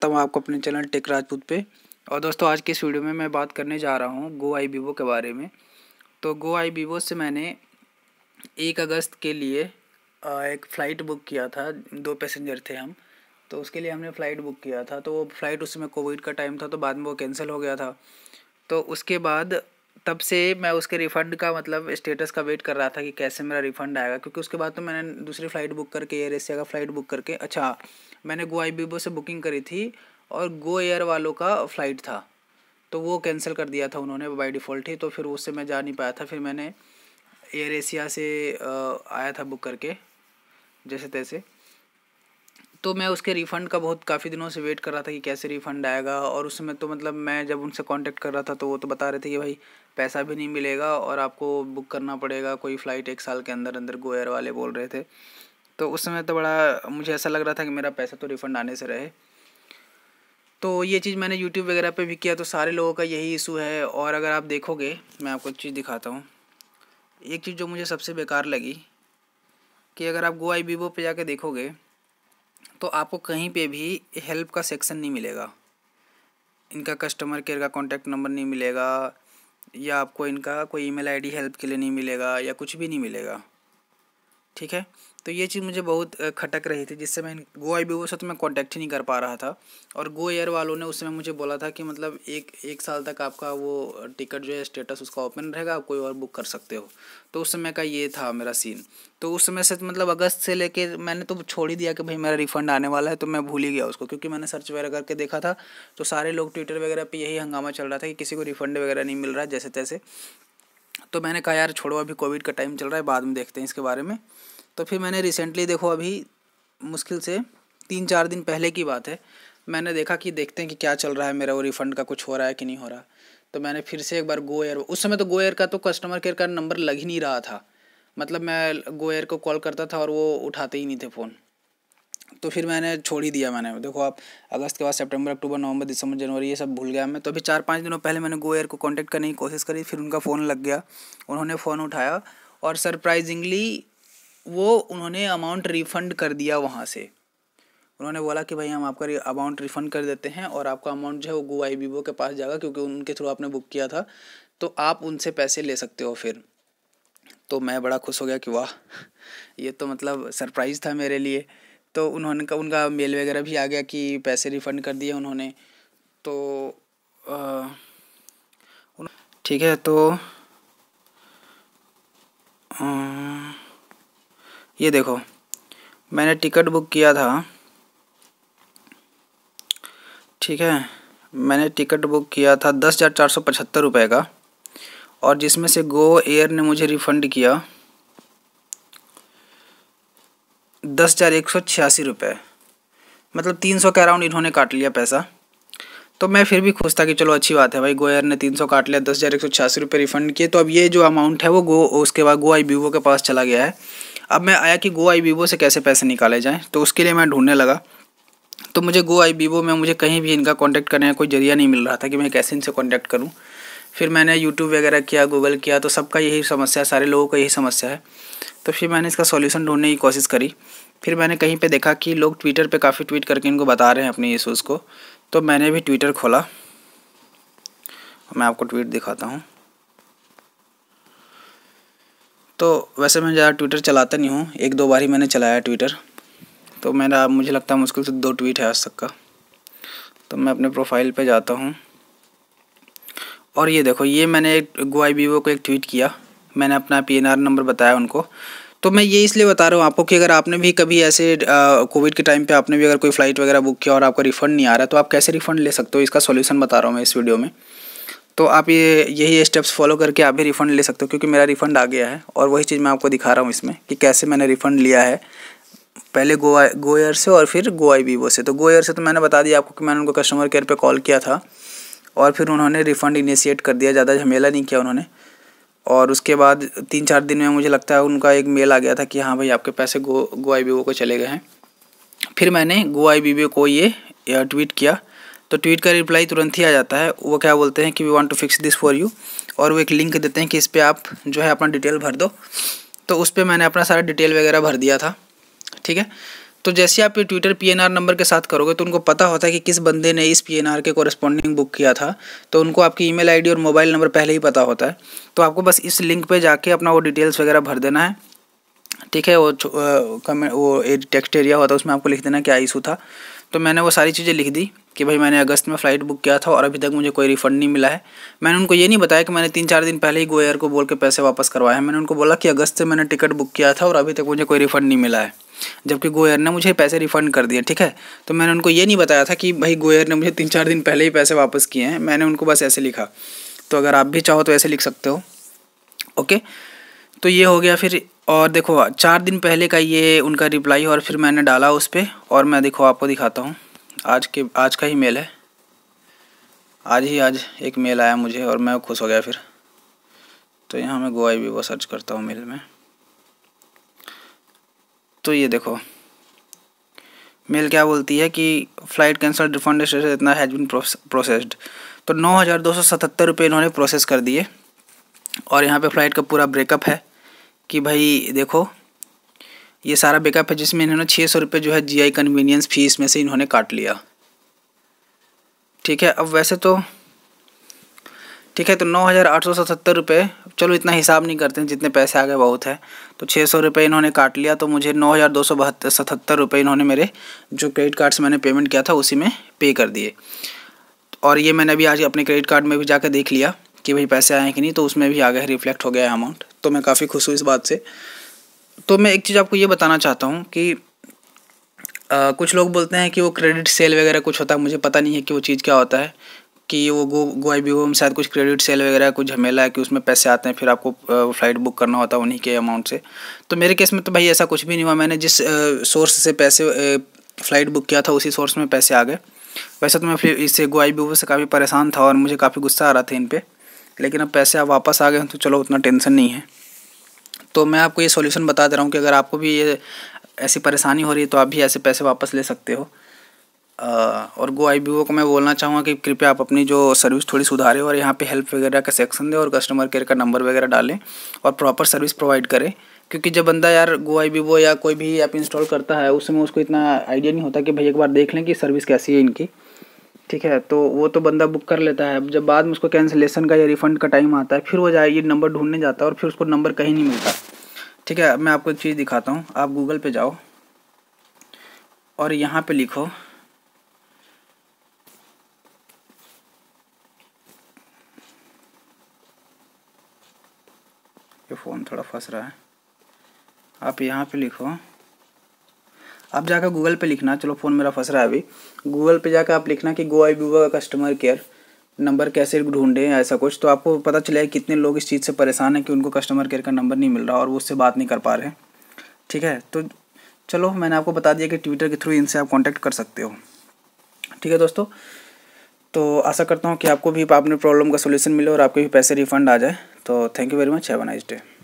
करता हूँ आपको अपने चैनल टेक राजपूत पे और दोस्तों आज के इस वीडियो में मैं बात करने जा रहा हूँ गो आई वीवो के बारे में तो गो आई वीवो से मैंने एक अगस्त के लिए एक फ़्लाइट बुक किया था दो पैसेंजर थे हम तो उसके लिए हमने फ़्लाइट बुक किया था तो वो फ़्लाइट उसमें कोविड का टाइम था तो बाद में वो कैंसिल हो गया था तो उसके बाद तब से मैं उसके रिफ़ंड का मतलब स्टेटस का वेट कर रहा था कि कैसे मेरा रिफ़ंड आएगा क्योंकि उसके बाद तो मैंने दूसरी फ़्लाइट बुक करके एयर एशिया का फ़्लाइट बुक करके अच्छा मैंने बीबो से बुकिंग करी थी और गो एयर वालों का फ़्लाइट था तो वो कैंसिल कर दिया था उन्होंने बाई डिफ़ॉल्ट ही तो फिर उससे मैं जा नहीं पाया था फिर मैंने एयर एशिया से आया था बुक करके जैसे तैसे तो मैं उसके रिफ़ंड का बहुत काफ़ी दिनों से वेट कर रहा था कि कैसे रिफ़ंड आएगा और उसमें तो मतलब मैं जब उनसे कांटेक्ट कर रहा था तो वो तो बता रहे थे कि भाई पैसा भी नहीं मिलेगा और आपको बुक करना पड़ेगा कोई फ़्लाइट एक साल के अंदर अंदर गो एयर वाले बोल रहे थे तो उस समय तो बड़ा मुझे ऐसा लग रहा था कि मेरा पैसा तो रिफ़ंड आने से रहे तो ये चीज़ मैंने यूट्यूब वगैरह पे भी किया तो सारे लोगों का यही इशू है और अगर आप देखोगे मैं आपको एक चीज़ दिखाता हूँ एक चीज़ जो मुझे सबसे बेकार लगी कि अगर आप गो आई बीबो पर जाके देखोगे तो आपको कहीं पे भी हेल्प का सेक्शन नहीं मिलेगा इनका कस्टमर केयर का कॉन्टैक्ट नंबर नहीं मिलेगा या आपको इनका कोई ईमेल आईडी हेल्प के लिए नहीं मिलेगा या कुछ भी नहीं मिलेगा ठीक है तो ये चीज़ मुझे बहुत खटक रही थी जिससे मैं गो आई बी से तो मैं कॉन्टैक्ट ही नहीं कर पा रहा था और गो एयर वालों ने उस समय मुझे बोला था कि मतलब एक एक साल तक आपका वो टिकट जो है स्टेटस उसका ओपन रहेगा आप कोई और बुक कर सकते हो तो उस समय का ये था मेरा सीन तो उस समय से मतलब अगस्त से लेके मैंने तो छोड़ ही दिया कि भाई मेरा रिफंड आने वाला है तो मैं भूल ही गया उसको क्योंकि मैंने सर्च वगैरह करके देखा था तो सारे लोग ट्विटर वगैरह पर यही हंगामा चल रहा था कि किसी को रिफंड वगैरह नहीं मिल रहा जैसे तैसे तो मैंने कहा यार छोड़ो अभी कोविड का टाइम चल रहा है बाद में देखते हैं इसके बारे में तो फिर मैंने रिसेंटली देखो अभी मुश्किल से तीन चार दिन पहले की बात है मैंने देखा कि देखते हैं कि क्या चल रहा है मेरा वो रिफ़ंड का कुछ हो रहा है कि नहीं हो रहा तो मैंने फिर से एक बार गो एयर उस समय तो गो एयर का तो कस्टमर केयर का नंबर लग ही नहीं रहा था मतलब मैं गो एयर को कॉल करता था और वो उठाते ही नहीं थे फ़ोन तो फिर मैंने छोड़ ही दिया मैंने देखो आप अगस्त के बाद सितंबर अक्टूबर नवंबर दिसंबर जनवरी ये सब भूल गया मैं तो अभी चार पाँच दिनों पहले मैंने गो एयर को कांटेक्ट करने की कोशिश करी फिर उनका फ़ोन लग गया उन्होंने फ़ोन उठाया और सरप्राइजिंगली वो उन्होंने अमाउंट रिफ़ंड कर दिया वहाँ से उन्होंने बोला कि भाई हम आपका अमाउंट रिफ़ंड कर देते हैं और आपका अमाउंट जो है वो गो आई वीवो के पास जाएगा क्योंकि उनके थ्रू आपने बुक किया था तो आप उनसे पैसे ले सकते हो फिर तो मैं बड़ा खुश हो गया कि वाह ये तो मतलब सरप्राइज़ था मेरे लिए तो उन्होंने का उनका मेल वगैरह भी आ गया कि पैसे रिफ़ंड कर दिए उन्होंने तो ठीक है तो आ, ये देखो मैंने टिकट बुक किया था ठीक है मैंने टिकट बुक किया था दस हज़ार चार सौ पचहत्तर रुपये का और जिसमें से गो एयर ने मुझे रिफ़ंड किया दस हज़ार एक सौ छियासी रुपये मतलब तीन सौ के अराउंड इन्होंने काट लिया पैसा तो मैं फिर भी खुश था कि चलो अच्छी बात है भाई गोयर ने तीन सौ काट लिया दस हज़ार एक सौ छियासी रुपये रिफंड किए तो अब ये जो अमाउंट है वो गो उसके बाद गो आई वीवो के पास चला गया है अब मैं आया कि गो आई वीवो से कैसे पैसे निकाले जाएँ तो उसके लिए मैं ढूंढने लगा तो मुझे गो आई वीवो में मुझे कहीं भी इनका कॉन्टैक्ट करने का कोई जरिया नहीं मिल रहा था कि मैं कैसे इनसे कॉन्टैक्ट करूँ फिर मैंने यूट्यूब वगैरह किया गूगल किया तो सबका यही समस्या है सारे लोगों का यही समस्या है तो फिर मैंने इसका सॉल्यूशन ढूंढने की कोशिश करी फिर मैंने कहीं पे देखा कि लोग ट्विटर पे काफ़ी ट्वीट करके इनको बता रहे हैं अपने इशूज़ को तो मैंने भी ट्विटर खोला मैं आपको ट्वीट दिखाता हूँ तो वैसे मैं ज़्यादा ट्विटर चलाता नहीं हूँ एक दो बार ही मैंने चलाया ट्विटर तो मेरा मुझे लगता है मुश्किल से दो ट्वीट है आज तक का तो मैं अपने प्रोफाइल पे जाता हूँ और ये देखो ये मैंने एक गुआई वीवो को एक ट्वीट किया मैंने अपना पी नंबर बताया उनको तो मैं ये इसलिए बता रहा हूँ आपको कि अगर आपने भी कभी ऐसे कोविड के टाइम पे आपने भी अगर कोई फ़्लाइट वगैरह बुक किया और आपका रिफ़ंड नहीं आ रहा तो आप कैसे रिफ़ंड ले सकते हो इसका सोल्यूशन बता रहा हूँ मैं इस वीडियो में तो आप ये यही स्टेप्स फॉलो करके आप भी रिफ़ंड ले सकते हो क्योंकि मेरा रिफ़ंड आ गया है और वही चीज़ मैं आपको दिखा रहा हूँ इसमें कि कैसे मैंने रिफ़ंड लिया है पहले गोवा गोयर से और फिर गोवा वीवो से तो गोयर से तो मैंने बता दिया आपको कि मैंने उनको कस्टमर केयर पर कॉल किया था और फिर उन्होंने रिफ़ंड इनिशिएट कर दिया ज़्यादा झमेला नहीं किया उन्होंने और उसके बाद तीन चार दिन में मुझे लगता है उनका एक मेल आ गया था कि हाँ भाई आपके पैसे गो गो आई को चले गए हैं फिर मैंने गो आई को ये ट्वीट किया तो ट्वीट का रिप्लाई तुरंत ही आ जाता है वो क्या बोलते हैं कि we want to fix this for you और वो एक लिंक देते हैं कि इस पर आप जो है अपना डिटेल भर दो तो उस पर मैंने अपना सारा डिटेल वगैरह भर दिया था ठीक है तो जैसे आप ये ट्विटर आर नंबर के साथ करोगे तो उनको पता होता है कि किस बंदे ने इस आर के कॉरेस्पॉन्डिंग बुक किया था तो उनको आपकी आई डी और मोबाइल नंबर पहले ही पता होता है तो आपको बस इस लिंक पर जाके अपना वो डिटेल्स वगैरह भर देना है ठीक है वो कमेंट वो टेक्स्ट एरिया होता है उसमें आपको लिख देना क्या इशू था तो मैंने वो सारी चीज़ें लिख दी कि भाई मैंने अगस्त में फ़्लाइट बुक किया था और अभी तक मुझे कोई रिफ़ंड नहीं मिला है मैंने उनको ये नहीं बताया कि मैंने तीन चार दिन पहले ही गो एयर को बोल के पैसे वापस करवाए हैं मैंने उनको बोला कि अगस्त से मैंने टिकट बुक किया था और अभी तक मुझे कोई रिफ़ंड नहीं मिला है जबकि गोयर ने मुझे पैसे रिफ़ंड कर दिए ठीक है तो मैंने उनको ये नहीं बताया था कि भाई गोयर ने मुझे तीन चार दिन पहले ही पैसे वापस किए हैं मैंने उनको बस ऐसे लिखा तो अगर आप भी चाहो तो ऐसे लिख सकते हो ओके तो ये हो गया फिर और देखो चार दिन पहले का ये उनका रिप्लाई और फिर मैंने डाला उस पर और मैं देखो आपको दिखाता हूँ आज के आज का ही मेल है आज ही आज एक मेल आया मुझे और मैं खुश हो गया फिर तो यहाँ मैं गोवा भी वो सर्च करता हूँ मेल में तो ये देखो मेल क्या बोलती है कि फ़्लाइट कैंसिल रिफंड इतना हैज बिन प्रोसेस्ड तो नौ हज़ार दो सौ सतहत्तर रुपये इन्होंने प्रोसेस कर दिए और यहाँ पे फ़्लाइट का पूरा ब्रेकअप है कि भाई देखो ये सारा ब्रेकअप है जिसमें इन्होंने छः सौ रुपये जो है जीआई कन्वीनियंस फीस में से इन्होंने काट लिया ठीक है अब वैसे तो ठीक है तो नौ हज़ार आठ सौ सतहत्तर रुपये चलो इतना हिसाब नहीं करते हैं जितने पैसे आ गए बहुत है तो छः सौ रुपये इन्होंने काट लिया तो मुझे नौ हज़ार दो सौ बहत्तर सतहत्तर रुपये इन्होंने मेरे जो क्रेडिट कार्ड से मैंने पेमेंट किया था उसी में पे कर दिए और ये मैंने अभी आज अपने क्रेडिट कार्ड में भी जाकर देख लिया कि भाई पैसे आए हैं कि नहीं तो उसमें भी आ गया रिफ्लेक्ट हो गया है अमाउंट तो मैं काफ़ी खुश हूँ इस बात से तो मैं एक चीज़ आपको ये बताना चाहता हूँ कि आ, कुछ लोग बोलते हैं कि वो क्रेडिट सेल वगैरह कुछ होता है मुझे पता नहीं है कि वो चीज़ क्या होता है कि वो गो गो आई में शायद कुछ क्रेडिट सेल वगैरह कुछ झमेला है कि उसमें पैसे आते हैं फिर आपको फ़्लाइट बुक करना होता है उन्हीं के अमाउंट से तो मेरे केस में तो भाई ऐसा कुछ भी नहीं हुआ मैंने जिस सोर्स से पैसे फ़्लाइट बुक किया था उसी सोर्स में पैसे आ गए वैसे तो मैं फिर इससे गो आई से काफ़ी परेशान था और मुझे काफ़ी गुस्सा आ रहा था इन पर लेकिन अब पैसे अब वापस आ गए तो चलो उतना टेंशन नहीं है तो मैं आपको ये सोल्यूशन बता दे रहा हूँ कि अगर आपको भी ये ऐसी परेशानी हो रही है तो आप भी ऐसे पैसे वापस ले सकते हो और गो आई को मैं बोलना चाहूँगा कि कृपया आप अपनी जो सर्विस थोड़ी सुधारें और यहाँ पे हेल्प वगैरह का सेक्शन दें और कस्टमर केयर का नंबर वगैरह डालें और प्रॉपर सर्विस प्रोवाइड करें क्योंकि जब बंदा यार गो आई या कोई भी ऐप इंस्टॉल करता है उस समय उसको इतना आइडिया नहीं होता कि भाई एक बार देख लें कि सर्विस कैसी है इनकी ठीक है तो वो तो बंदा बुक कर लेता है जब बाद में उसको कैंसिलेशन का या रिफ़ंड का टाइम आता है फिर वो जाए ये नंबर ढूंढने जाता है और फिर उसको नंबर कहीं नहीं मिलता ठीक है मैं आपको एक चीज़ दिखाता हूँ आप गूगल पे जाओ और यहाँ पे लिखो ये फ़ोन थोड़ा फंस रहा है आप यहाँ पे लिखो आप जाकर गूगल पे लिखना चलो फ़ोन मेरा फंस रहा है अभी गूगल पे जाकर आप लिखना कि गोवा वीवा का कस्टमर केयर नंबर कैसे ढूंढें ऐसा कुछ तो आपको पता चले कितने लोग इस चीज़ से परेशान हैं कि उनको कस्टमर केयर का नंबर नहीं मिल रहा और वो उससे बात नहीं कर पा रहे ठीक है तो चलो मैंने आपको बता दिया कि ट्विटर के थ्रू इनसे आप कॉन्टैक्ट कर सकते हो ठीक है दोस्तों तो आशा करता हूँ कि आपको भी आपने प्रॉब्लम का सोल्यूशन मिले और आपके भी पैसे रिफंड आ जाए So thank you very much. Have a nice day.